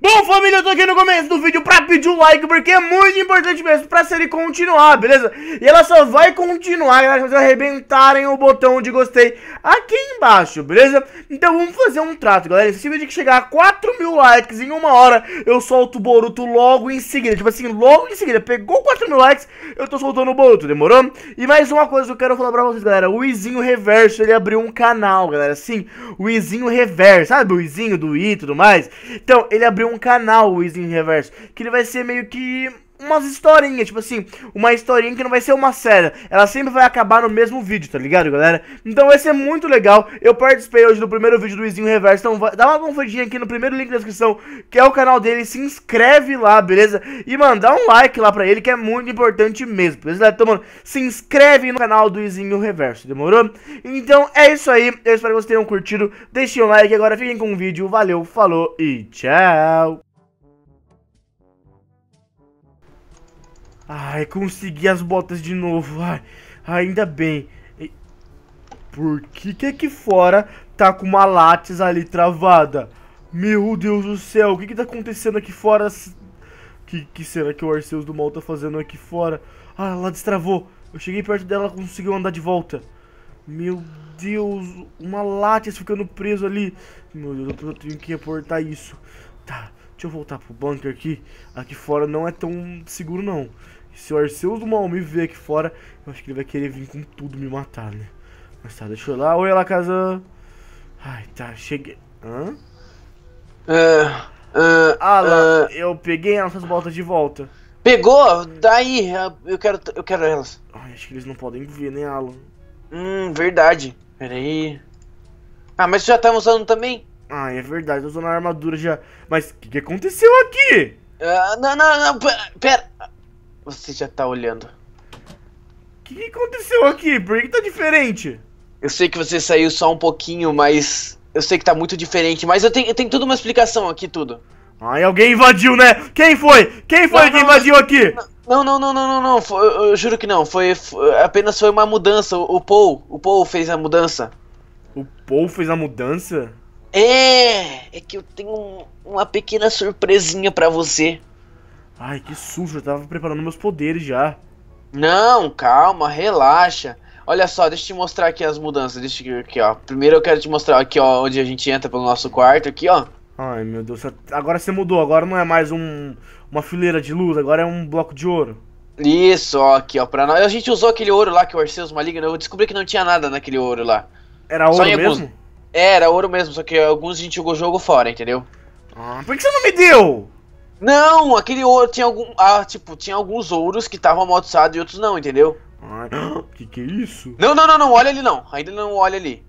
Bom, família, eu tô aqui no começo do vídeo pra pedir um like, porque é muito importante mesmo pra série continuar, beleza? E ela só vai continuar, galera, se vocês arrebentarem o botão de gostei aqui embaixo, beleza? Então vamos fazer um trato, galera. Se esse vídeo chegar a 4 mil likes em uma hora, eu solto o Boruto logo em seguida. Tipo assim, logo em seguida, pegou 4 mil likes, eu tô soltando o Boruto, demorou? E mais uma coisa que eu quero falar pra vocês, galera. O Izinho Reverso, ele abriu um canal, galera, sim. O Izinho Reverso, sabe o Izinho do I e tudo mais? Então, ele ele abriu um canal, o Wiz Reverso, que ele vai ser meio que umas historinhas, tipo assim, uma historinha que não vai ser uma série. Ela sempre vai acabar no mesmo vídeo, tá ligado, galera? Então vai ser muito legal. Eu participei hoje do primeiro vídeo do Izinho Reverso, então vai, dá uma conferidinha aqui no primeiro link da descrição, que é o canal dele, se inscreve lá, beleza? E, mano, dá um like lá pra ele, que é muito importante mesmo, beleza? Então, mano, se inscreve no canal do Izinho Reverso, demorou? Então é isso aí, eu espero que vocês tenham curtido, deixem um like agora, fiquem com o vídeo, valeu, falou e tchau! Ai, consegui as botas de novo. Ai, ainda bem. Por que que aqui fora tá com uma látis ali travada? Meu Deus do céu, o que que tá acontecendo aqui fora? Que, que será que o Arceus do Mal tá fazendo aqui fora? Ah, ela destravou. Eu cheguei perto dela, ela conseguiu andar de volta. Meu Deus, uma látis ficando preso ali. Meu Deus, eu tenho que reportar isso. Tá, deixa eu voltar pro bunker aqui. Aqui fora não é tão seguro não. Se o Arceus do me ver aqui fora, eu acho que ele vai querer vir com tudo me matar, né? Mas tá, deixa eu lá. Oi, lá, casa. Ai, tá, cheguei. Hã? É... Uh, é, Alan, uh, é. eu peguei as nossas botas de volta. Pegou? Daí, eu quero, eu quero elas. Ai, acho que eles não podem ver, né, Alan? Hum, verdade. Peraí. Ah, mas você já tá usando também? Ah, é verdade, eu usando a armadura já. Mas o que, que, aconteceu aqui? Uh, não, não, não, pera. pera você já tá olhando? O que aconteceu aqui? Por que tá diferente? Eu sei que você saiu só um pouquinho, mas. Eu sei que tá muito diferente, mas eu tenho, eu tenho uma explicação aqui, tudo. Ai, alguém invadiu, né? Quem foi? Quem foi não, que não, invadiu não, aqui? Não, não, não, não, não, não. Foi, eu, eu juro que não. Foi, foi, apenas foi uma mudança. O, o Paul, o Paul fez a mudança. O Paul fez a mudança? É, é que eu tenho um, uma pequena surpresinha para você. Ai, que susto, eu tava preparando meus poderes já. Não, calma, relaxa. Olha só, deixa eu te mostrar aqui as mudanças. Deixa eu, aqui, ó. Primeiro eu quero te mostrar aqui, ó, onde a gente entra pelo nosso quarto, aqui, ó. Ai, meu Deus, agora você mudou. Agora não é mais um, uma fileira de luz, agora é um bloco de ouro. Isso, ó, aqui, ó, pra nós. A gente usou aquele ouro lá que o Arceus maligno, eu descobri que não tinha nada naquele ouro lá. Era ouro mesmo? Alguns... É, era ouro mesmo, só que alguns a gente jogou o jogo fora, entendeu? Ah, por que você não me deu? Não, aquele ouro tinha algum. Ah, tipo, tinha alguns ouros que estavam amaldiçoados e outros não, entendeu? Que que é isso? Não, não, não, não, olha ali não. Ainda não olha ali.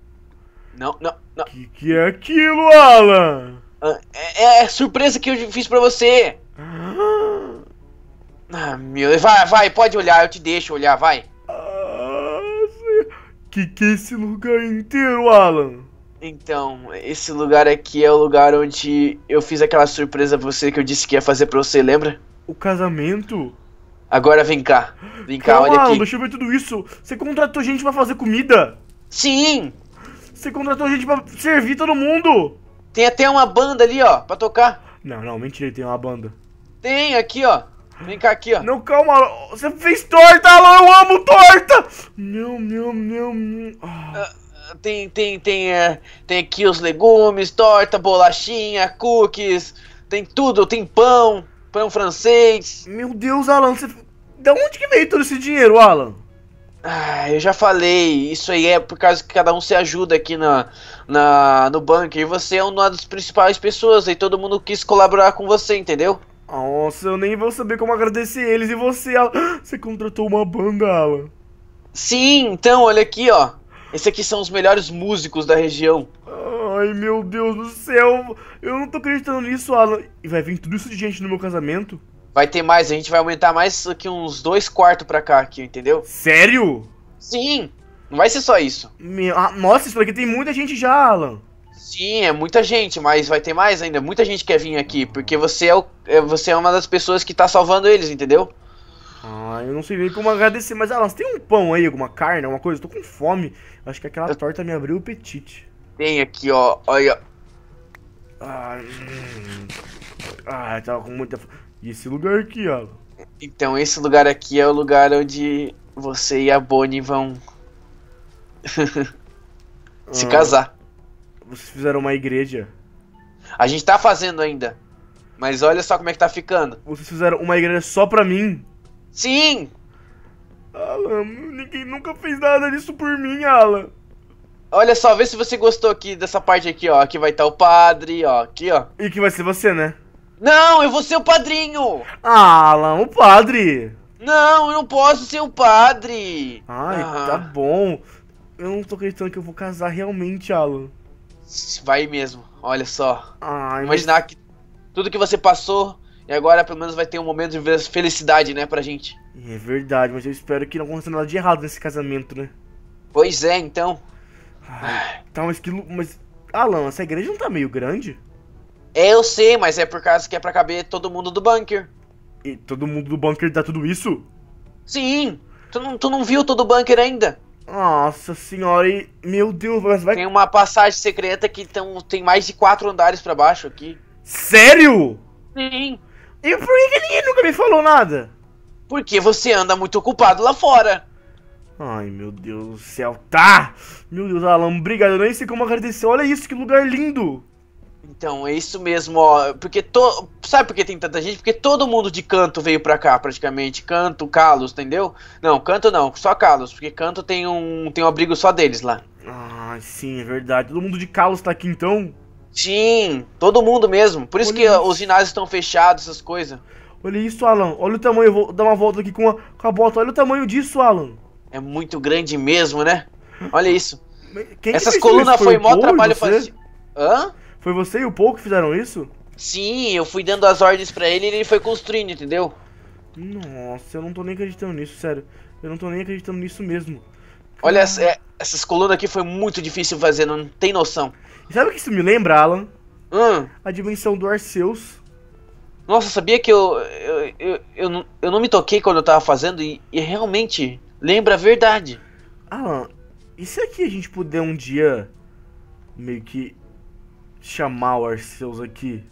Não, não, não. Que que é aquilo, Alan? Ah, é, é, é surpresa que eu fiz pra você. Ah, meu, vai, vai, pode olhar, eu te deixo olhar, vai. Ah, que que é esse lugar inteiro, Alan? Então, esse lugar aqui é o lugar onde eu fiz aquela surpresa pra você que eu disse que ia fazer pra você, lembra? O casamento? Agora vem cá. Vem cá, Calma, olha aqui. deixa eu ver tudo isso. Você contratou gente pra fazer comida? Sim! Você contratou gente pra servir todo mundo! Tem até uma banda ali, ó, pra tocar. Não, não, mentira, tem uma banda. Tem, aqui, ó. Vem cá aqui, ó. Não, calma, você fez torta, Alô, eu amo torta! Meu, meu, meu, meu. Ah. Uh tem, tem, tem, é, tem aqui os legumes, torta, bolachinha, cookies, tem tudo, tem pão, pão francês. Meu Deus, Alan, você... da onde que veio todo esse dinheiro, Alan? Ah, eu já falei, isso aí é por causa que cada um se ajuda aqui na, na no banco e você é uma das principais pessoas e todo mundo quis colaborar com você, entendeu? Nossa, eu nem vou saber como agradecer eles e você, Alan. Você contratou uma banda, Alan. Sim, então olha aqui, ó. Esse aqui são os melhores músicos da região. Ai, meu Deus do céu. Eu não tô acreditando nisso, Alan. E vai vir tudo isso de gente no meu casamento? Vai ter mais, a gente vai aumentar mais aqui uns dois quartos pra cá aqui, entendeu? Sério? Sim. Não vai ser só isso. Meu, ah, nossa, isso aqui tem muita gente já, Alan. Sim, é muita gente, mas vai ter mais ainda. Muita gente quer vir aqui, porque você é, o, é, você é uma das pessoas que tá salvando eles, entendeu? Ah, eu não sei nem como agradecer, mas elas tem um pão aí, alguma carne, alguma coisa? Eu tô com fome. Acho que aquela eu... torta me abriu o apetite. Tem aqui, ó, olha. Ah, hum. ah tava com muita fome. E esse lugar aqui, ó. Então, esse lugar aqui é o lugar onde você e a Bonnie vão se ah, casar. Vocês fizeram uma igreja? A gente tá fazendo ainda. Mas olha só como é que tá ficando. Vocês fizeram uma igreja só pra mim? Sim! Alan, ninguém nunca fez nada disso por mim, Alan. Olha só, vê se você gostou aqui dessa parte aqui, ó. Aqui vai estar tá o padre, ó. Aqui, ó. E que vai ser você, né? Não, eu vou ser o padrinho! Ah, Alan, o padre! Não, eu não posso ser o padre! Ai, ah. tá bom. Eu não tô acreditando que eu vou casar realmente, Alan. Vai mesmo, olha só. Ai, Imaginar mas... que tudo que você passou e agora pelo menos vai ter um momento de felicidade, né, pra gente. É verdade, mas eu espero que não aconteça nada de errado nesse casamento, né? Pois é, então. Ai, tá, mas que. Mas. Alan, essa igreja não tá meio grande? É, eu sei, mas é por causa que é pra caber todo mundo do bunker. E todo mundo do bunker dá tudo isso? Sim! Tu não, tu não viu todo o bunker ainda? Nossa senhora, e, meu Deus, mas vai. Tem uma passagem secreta que tão, tem mais de quatro andares para baixo aqui. Sério? Sim. E por que, ninguém nunca me falou nada? Porque você anda muito ocupado lá fora. Ai, meu Deus do céu. Tá! Meu Deus, Alan, obrigado. Eu nem sei como agradecer. Olha isso, que lugar lindo. Então, é isso mesmo, ó. Porque to... Sabe por que tem tanta gente? Porque todo mundo de canto veio pra cá, praticamente. Canto, Carlos, entendeu? Não, canto não, só Carlos. Porque canto tem um, tem um abrigo só deles lá. Ah, sim, é verdade. Todo mundo de Carlos tá aqui, então? Sim, todo mundo mesmo. Por isso Olha que isso. os ginásios estão fechados, essas coisas. Olha isso, Alan. Olha o tamanho. Eu vou dar uma volta aqui com a, com a bota. Olha o tamanho disso, Alan. É muito grande mesmo, né? Olha isso. Quem essas colunas foi, foi mó trabalho fazer. Hã? Foi você e o Paul que fizeram isso? Sim, eu fui dando as ordens para ele e ele foi construindo, entendeu? Nossa, eu não tô nem acreditando nisso, sério. Eu não tô nem acreditando nisso mesmo. Olha, essa, é, essas colunas aqui foi muito difícil fazer, não tem noção. Sabe o que isso me lembra, Alan? Hum. A dimensão do Arceus. Nossa, sabia que eu, eu, eu, eu, não, eu não me toquei quando eu tava fazendo e, e realmente lembra a verdade. Alan, e se aqui a gente puder um dia meio que chamar o Arceus aqui?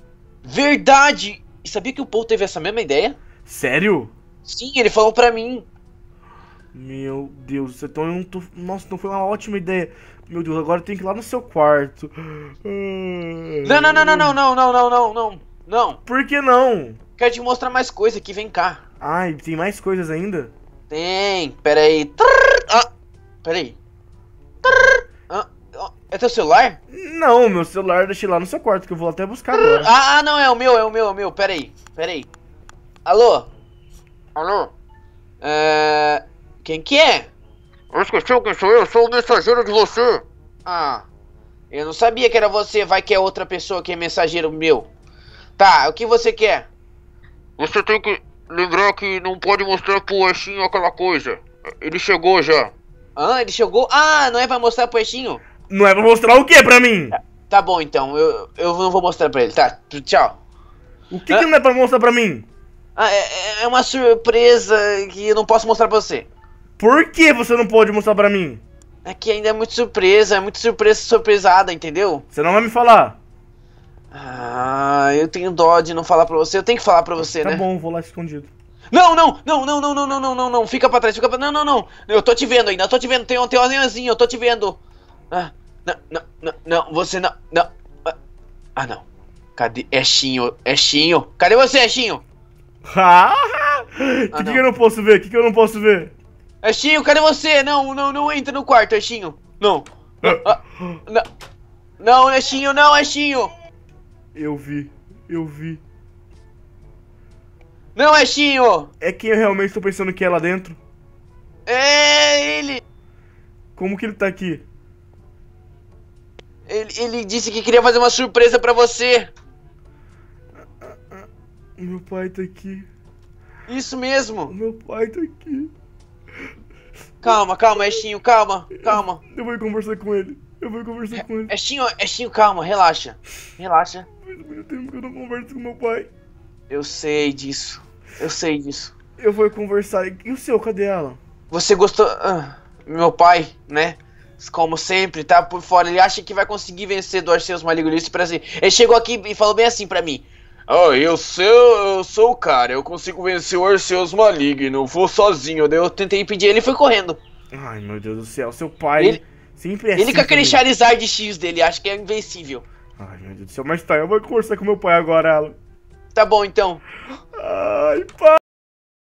Verdade! E sabia que o Paul teve essa mesma ideia? Sério? Sim, ele falou pra mim. Meu Deus, você tomou! um Nossa, não foi uma ótima ideia. Meu Deus, agora tem que ir lá no seu quarto. Não, não, não, não, não, não, não, não, não, não. Não. Por que não? Quero te mostrar mais coisa aqui, vem cá. Ai, tem mais coisas ainda? Tem, peraí. aí. ah, peraí. ah, é teu celular? Não, meu celular eu deixei lá no seu quarto, que eu vou até buscar agora. Ah, ah, não, é o meu, é o meu, é o meu, peraí, peraí. Alô? Alô? É... Quem que é? esqueceu quem sou eu? Sou o mensageiro de você. Ah, eu não sabia que era você. Vai que é outra pessoa que é mensageiro meu. Tá, o que você quer? Você tem que lembrar que não pode mostrar pro Eixinho aquela coisa. Ele chegou já. Ah, ele chegou? Ah, não é pra mostrar pro Eixinho? Não é pra mostrar o que pra mim? Tá bom, então. Eu, eu não vou mostrar pra ele, tá? Tchau. O que, ah. que não é pra mostrar pra mim? Ah, é, é uma surpresa que eu não posso mostrar pra você. Por que você não pode mostrar pra mim? É que ainda é muito surpresa, é muito surpresa surpresada, entendeu? Você não vai me falar. Ah, eu tenho dó de não falar pra você. Eu tenho que falar pra você, tá né? Tá bom, vou lá escondido. Não, não, não, não, não, não, não, não, não, não. Fica pra trás, fica pra... Não, não, não. Eu tô te vendo ainda, eu tô te vendo. Tem um anelzinho, eu tô te vendo. Ah, não, não, não, não, você não, não. Ah, não. Cadê? É Chinho, é Chinho, Cadê você, é ah, ah, que, que eu não posso ver? O que, que eu não posso ver? Anjinho, cadê você? Não, não, não entra no quarto, Anjinho. Não. Ah. ah, não, não não, Anjinho. Eu vi, eu vi. Não, Anjinho. É quem eu realmente tô pensando que é lá dentro? É ele. Como que ele tá aqui? Ele, ele disse que queria fazer uma surpresa pra você. Meu pai tá aqui. Isso mesmo. Meu pai tá aqui. Calma, calma, Estinho, calma, calma. Eu vou conversar com ele. Eu vou conversar com ele. Estinho, Estinho, calma, relaxa. Relaxa. Faz muito tempo que eu não converso com meu pai. Eu sei disso. Eu sei disso. Eu vou conversar. E o seu, cadê ela? Você gostou. Ah, meu pai, né? Como sempre, tá por fora. Ele acha que vai conseguir vencer do Arceus Maligulista pra assim. Ele chegou aqui e falou bem assim pra mim. Oh, eu sou, eu sou o cara, eu consigo vencer o Orseus maligno, vou sozinho. Daí eu tentei impedir ele e foi correndo. Ai, meu Deus do céu, seu pai ele, sempre é Ele assim, com aquele Charizard X dele, acho que é invencível. Ai, meu Deus do céu, mas tá, eu vou conversar com meu pai agora, Alan. Tá bom, então. Ai, pai!